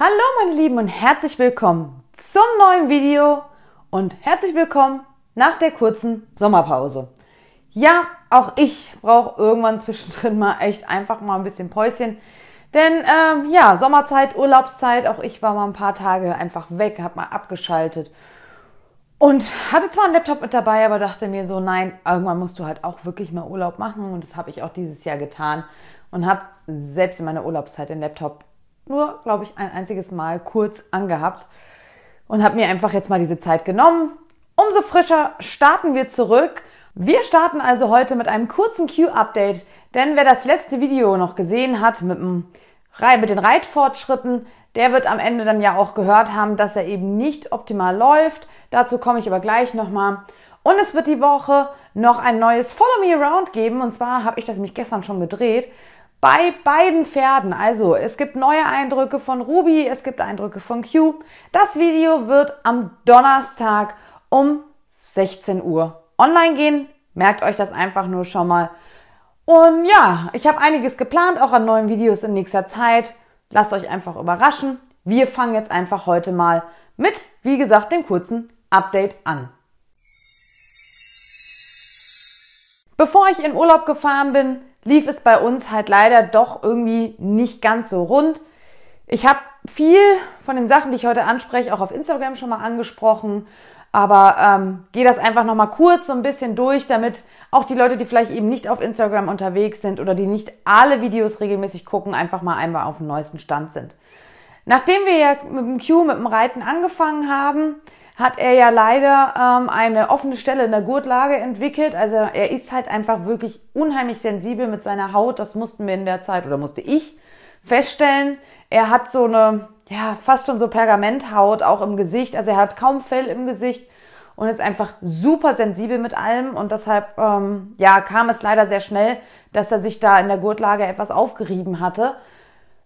Hallo meine Lieben und herzlich willkommen zum neuen Video und herzlich willkommen nach der kurzen Sommerpause. Ja, auch ich brauche irgendwann zwischendrin mal echt einfach mal ein bisschen Päuschen, denn ähm, ja, Sommerzeit, Urlaubszeit, auch ich war mal ein paar Tage einfach weg, habe mal abgeschaltet und hatte zwar einen Laptop mit dabei, aber dachte mir so, nein, irgendwann musst du halt auch wirklich mal Urlaub machen und das habe ich auch dieses Jahr getan und habe selbst in meiner Urlaubszeit den Laptop nur, glaube ich, ein einziges Mal kurz angehabt und habe mir einfach jetzt mal diese Zeit genommen. Umso frischer starten wir zurück. Wir starten also heute mit einem kurzen Q-Update, denn wer das letzte Video noch gesehen hat mit, dem, mit den Reitfortschritten, der wird am Ende dann ja auch gehört haben, dass er eben nicht optimal läuft. Dazu komme ich aber gleich nochmal. Und es wird die Woche noch ein neues Follow Me Around geben. Und zwar habe ich das nämlich gestern schon gedreht bei beiden Pferden. Also es gibt neue Eindrücke von Ruby, es gibt Eindrücke von Q. Das Video wird am Donnerstag um 16 Uhr online gehen. Merkt euch das einfach nur schon mal. Und ja, ich habe einiges geplant, auch an neuen Videos in nächster Zeit. Lasst euch einfach überraschen. Wir fangen jetzt einfach heute mal mit, wie gesagt, dem kurzen Update an. Bevor ich in Urlaub gefahren bin, lief es bei uns halt leider doch irgendwie nicht ganz so rund. Ich habe viel von den Sachen, die ich heute anspreche, auch auf Instagram schon mal angesprochen. Aber ähm, gehe das einfach nochmal kurz so ein bisschen durch, damit auch die Leute, die vielleicht eben nicht auf Instagram unterwegs sind oder die nicht alle Videos regelmäßig gucken, einfach mal einmal auf dem neuesten Stand sind. Nachdem wir ja mit dem Q, mit dem Reiten angefangen haben, hat er ja leider ähm, eine offene Stelle in der Gurtlage entwickelt. Also er ist halt einfach wirklich unheimlich sensibel mit seiner Haut. Das mussten wir in der Zeit oder musste ich feststellen. Er hat so eine, ja, fast schon so Pergamenthaut auch im Gesicht. Also er hat kaum Fell im Gesicht und ist einfach super sensibel mit allem. Und deshalb, ähm, ja, kam es leider sehr schnell, dass er sich da in der Gurtlage etwas aufgerieben hatte.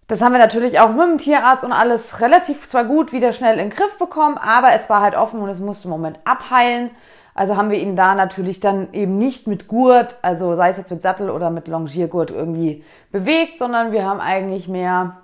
Das haben wir natürlich auch mit dem Tierarzt und alles relativ zwar gut wieder schnell in den Griff bekommen, aber es war halt offen und es musste im Moment abheilen. Also haben wir ihn da natürlich dann eben nicht mit Gurt, also sei es jetzt mit Sattel oder mit Longiergurt irgendwie bewegt, sondern wir haben eigentlich mehr,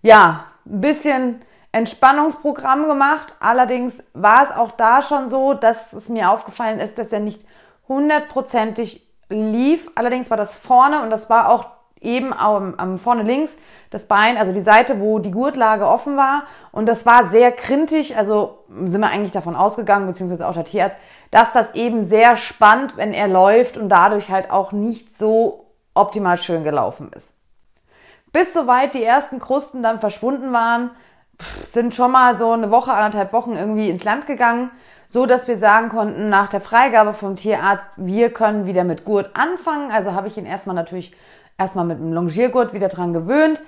ja, ein bisschen Entspannungsprogramm gemacht. Allerdings war es auch da schon so, dass es mir aufgefallen ist, dass er nicht hundertprozentig lief. Allerdings war das vorne und das war auch eben am, am vorne links das Bein, also die Seite, wo die Gurtlage offen war. Und das war sehr krintig, also sind wir eigentlich davon ausgegangen, beziehungsweise auch der Tierarzt, dass das eben sehr spannend, wenn er läuft und dadurch halt auch nicht so optimal schön gelaufen ist. Bis soweit die ersten Krusten dann verschwunden waren, sind schon mal so eine Woche, anderthalb Wochen irgendwie ins Land gegangen, so dass wir sagen konnten, nach der Freigabe vom Tierarzt, wir können wieder mit Gurt anfangen. Also habe ich ihn erstmal natürlich erstmal mit einem Longiergurt wieder dran gewöhnt.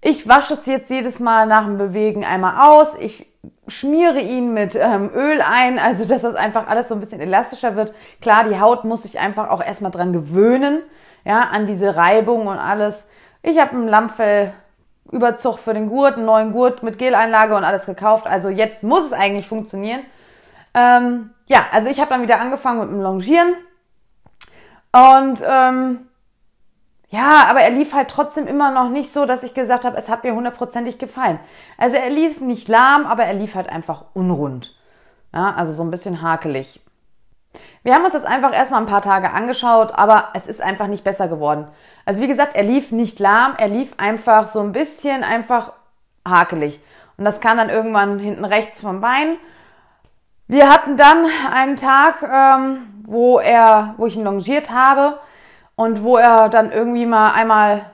Ich wasche es jetzt jedes Mal nach dem Bewegen einmal aus. Ich schmiere ihn mit ähm, Öl ein, also dass das einfach alles so ein bisschen elastischer wird. Klar, die Haut muss sich einfach auch erstmal dran gewöhnen, ja, an diese Reibung und alles. Ich habe einen Lampfellüberzug für den Gurt, einen neuen Gurt mit Geleinlage und alles gekauft. Also jetzt muss es eigentlich funktionieren. Ähm, ja, also ich habe dann wieder angefangen mit dem Longieren und ähm, ja, aber er lief halt trotzdem immer noch nicht so, dass ich gesagt habe, es hat mir hundertprozentig gefallen. Also er lief nicht lahm, aber er lief halt einfach unrund. Ja, also so ein bisschen hakelig. Wir haben uns das einfach erstmal ein paar Tage angeschaut, aber es ist einfach nicht besser geworden. Also wie gesagt, er lief nicht lahm, er lief einfach so ein bisschen einfach hakelig. Und das kam dann irgendwann hinten rechts vom Bein. Wir hatten dann einen Tag, ähm, wo er, wo ich ihn longiert habe und wo er dann irgendwie mal einmal,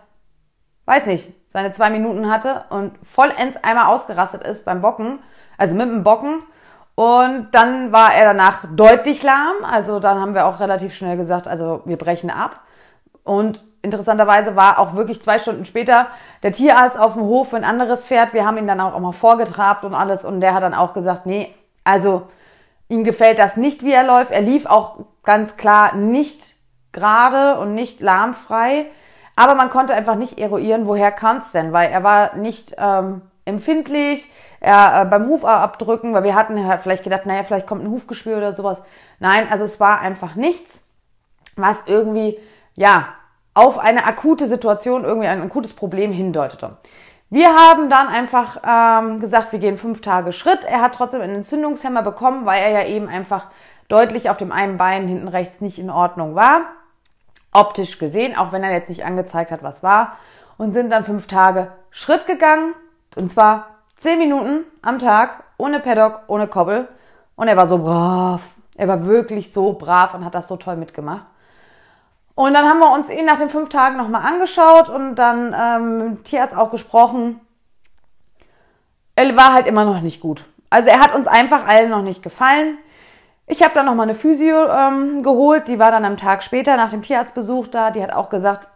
weiß nicht, seine zwei Minuten hatte und vollends einmal ausgerastet ist beim Bocken, also mit dem Bocken. Und dann war er danach deutlich lahm. Also dann haben wir auch relativ schnell gesagt, also wir brechen ab. Und interessanterweise war auch wirklich zwei Stunden später der Tierarzt auf dem Hof für ein anderes Pferd. Wir haben ihn dann auch mal vorgetrabt und alles. Und der hat dann auch gesagt, nee, also ihm gefällt das nicht, wie er läuft. Er lief auch ganz klar nicht gerade und nicht lahmfrei. Aber man konnte einfach nicht eruieren, woher kam es denn, weil er war nicht ähm, empfindlich. Er, äh, beim Hufabdrücken, weil wir hatten halt vielleicht gedacht, naja, vielleicht kommt ein Hufgeschwür oder sowas. Nein, also es war einfach nichts, was irgendwie, ja, auf eine akute Situation, irgendwie ein akutes Problem hindeutete. Wir haben dann einfach ähm, gesagt, wir gehen fünf Tage Schritt. Er hat trotzdem einen Entzündungshemmer bekommen, weil er ja eben einfach deutlich auf dem einen Bein hinten rechts nicht in Ordnung war optisch gesehen, auch wenn er jetzt nicht angezeigt hat, was war. Und sind dann fünf Tage Schritt gegangen. Und zwar zehn Minuten am Tag, ohne Paddock, ohne Koppel. Und er war so brav. Er war wirklich so brav und hat das so toll mitgemacht. Und dann haben wir uns ihn nach den fünf Tagen nochmal angeschaut und dann ähm, mit dem Tierarzt auch gesprochen. Er war halt immer noch nicht gut. Also er hat uns einfach allen noch nicht gefallen. Ich habe dann mal eine Physio ähm, geholt, die war dann am Tag später nach dem Tierarztbesuch da. Die hat auch gesagt,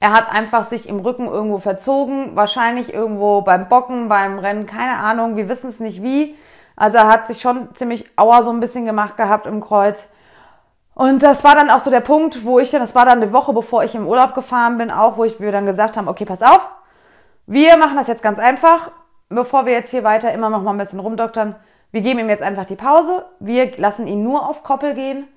er hat einfach sich im Rücken irgendwo verzogen, wahrscheinlich irgendwo beim Bocken, beim Rennen, keine Ahnung, wir wissen es nicht wie. Also er hat sich schon ziemlich auer so ein bisschen gemacht gehabt im Kreuz. Und das war dann auch so der Punkt, wo ich dann, das war dann eine Woche, bevor ich im Urlaub gefahren bin, auch, wo ich, mir dann gesagt haben, okay, pass auf, wir machen das jetzt ganz einfach, bevor wir jetzt hier weiter immer noch mal ein bisschen rumdoktern wir geben ihm jetzt einfach die Pause. Wir lassen ihn nur auf Koppel gehen.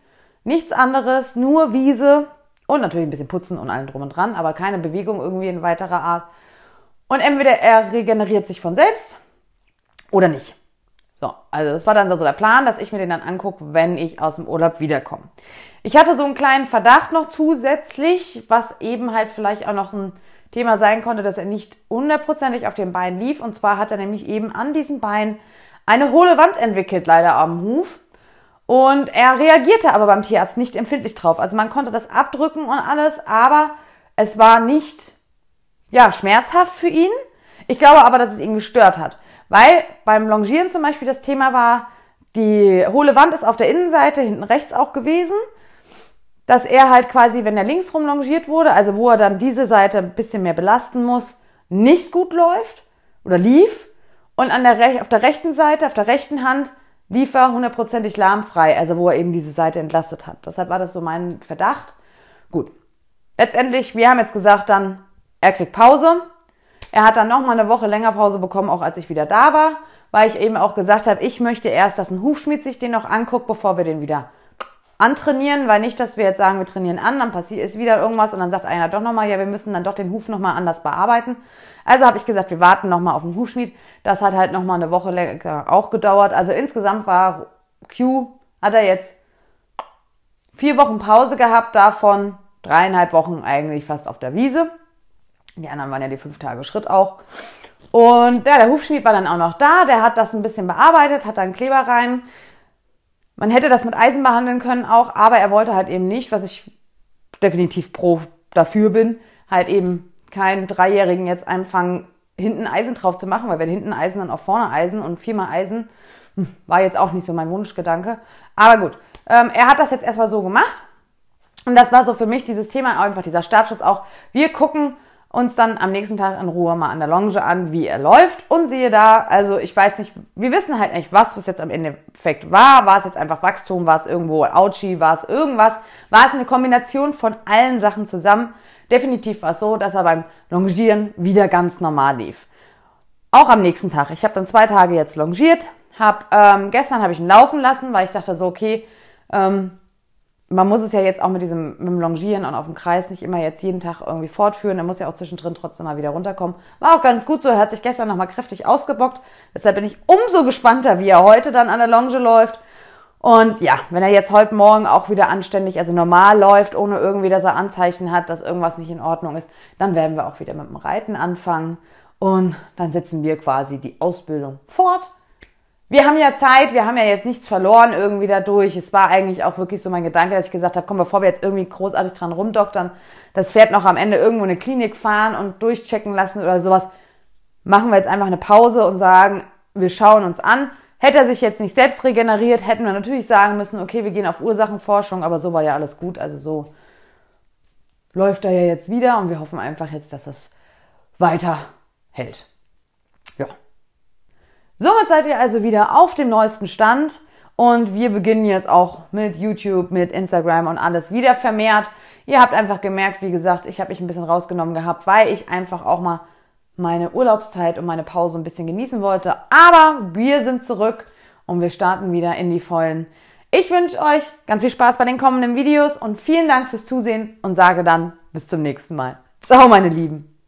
Nichts anderes, nur Wiese und natürlich ein bisschen putzen und allem drum und dran, aber keine Bewegung irgendwie in weiterer Art. Und entweder er regeneriert sich von selbst oder nicht. So, also das war dann so der Plan, dass ich mir den dann angucke, wenn ich aus dem Urlaub wiederkomme. Ich hatte so einen kleinen Verdacht noch zusätzlich, was eben halt vielleicht auch noch ein Thema sein konnte, dass er nicht hundertprozentig auf dem Bein lief. Und zwar hat er nämlich eben an diesem Bein eine hohle Wand entwickelt, leider am Huf. Und er reagierte aber beim Tierarzt nicht empfindlich drauf. Also man konnte das abdrücken und alles, aber es war nicht, ja, schmerzhaft für ihn. Ich glaube aber, dass es ihn gestört hat. Weil beim Longieren zum Beispiel das Thema war, die hohle Wand ist auf der Innenseite, hinten rechts auch gewesen, dass er halt quasi, wenn er links rum longiert wurde, also wo er dann diese Seite ein bisschen mehr belasten muss, nicht gut läuft oder lief und an der, auf der rechten Seite, auf der rechten Hand, lief er hundertprozentig lahmfrei, also wo er eben diese Seite entlastet hat. Deshalb war das so mein Verdacht. Gut. Letztendlich, wir haben jetzt gesagt dann, er kriegt Pause. Er hat dann nochmal eine Woche länger Pause bekommen, auch als ich wieder da war, weil ich eben auch gesagt habe, ich möchte erst, dass ein Hufschmied sich den noch anguckt, bevor wir den wieder antrainieren, weil nicht, dass wir jetzt sagen, wir trainieren an, dann passiert ist wieder irgendwas und dann sagt einer doch nochmal, ja, wir müssen dann doch den Huf nochmal anders bearbeiten. Also habe ich gesagt, wir warten nochmal auf den Hufschmied. Das hat halt nochmal eine Woche länger auch gedauert. Also insgesamt war Q, hat er jetzt vier Wochen Pause gehabt, davon dreieinhalb Wochen eigentlich fast auf der Wiese. Die anderen waren ja die fünf Tage Schritt auch. Und ja, der Hufschmied war dann auch noch da, der hat das ein bisschen bearbeitet, hat dann Kleber rein, man hätte das mit Eisen behandeln können auch, aber er wollte halt eben nicht, was ich definitiv pro dafür bin, halt eben keinen Dreijährigen jetzt anfangen, hinten Eisen drauf zu machen, weil wenn hinten Eisen, dann auch vorne Eisen und viermal Eisen, hm, war jetzt auch nicht so mein Wunschgedanke. Aber gut, ähm, er hat das jetzt erstmal so gemacht. Und das war so für mich dieses Thema, einfach dieser Startschuss auch. Wir gucken, uns dann am nächsten Tag in Ruhe mal an der Longe an, wie er läuft. Und siehe da, also ich weiß nicht, wir wissen halt nicht, was es jetzt am Endeffekt war. War es jetzt einfach Wachstum, war es irgendwo Ouchie, war es irgendwas, war es eine Kombination von allen Sachen zusammen. Definitiv war es so, dass er beim Longieren wieder ganz normal lief. Auch am nächsten Tag. Ich habe dann zwei Tage jetzt longiert. Hab, ähm, gestern habe ich ihn laufen lassen, weil ich dachte so, okay, ähm, man muss es ja jetzt auch mit diesem mit dem Longieren und auf dem Kreis nicht immer jetzt jeden Tag irgendwie fortführen. Er muss ja auch zwischendrin trotzdem mal wieder runterkommen. War auch ganz gut so. Er hat sich gestern nochmal kräftig ausgebockt. Deshalb bin ich umso gespannter, wie er heute dann an der Longe läuft. Und ja, wenn er jetzt heute Morgen auch wieder anständig, also normal läuft, ohne irgendwie, dass er Anzeichen hat, dass irgendwas nicht in Ordnung ist, dann werden wir auch wieder mit dem Reiten anfangen. Und dann setzen wir quasi die Ausbildung fort wir haben ja Zeit, wir haben ja jetzt nichts verloren irgendwie dadurch. Es war eigentlich auch wirklich so mein Gedanke, dass ich gesagt habe, komm, bevor wir jetzt irgendwie großartig dran rumdoktern, das Pferd noch am Ende irgendwo in eine Klinik fahren und durchchecken lassen oder sowas, machen wir jetzt einfach eine Pause und sagen, wir schauen uns an. Hätte er sich jetzt nicht selbst regeneriert, hätten wir natürlich sagen müssen, okay, wir gehen auf Ursachenforschung, aber so war ja alles gut. Also so läuft er ja jetzt wieder und wir hoffen einfach jetzt, dass es weiter hält. Ja. Somit seid ihr also wieder auf dem neuesten Stand und wir beginnen jetzt auch mit YouTube, mit Instagram und alles wieder vermehrt. Ihr habt einfach gemerkt, wie gesagt, ich habe mich ein bisschen rausgenommen gehabt, weil ich einfach auch mal meine Urlaubszeit und meine Pause ein bisschen genießen wollte. Aber wir sind zurück und wir starten wieder in die Vollen. Ich wünsche euch ganz viel Spaß bei den kommenden Videos und vielen Dank fürs Zusehen und sage dann bis zum nächsten Mal. Ciao, meine Lieben.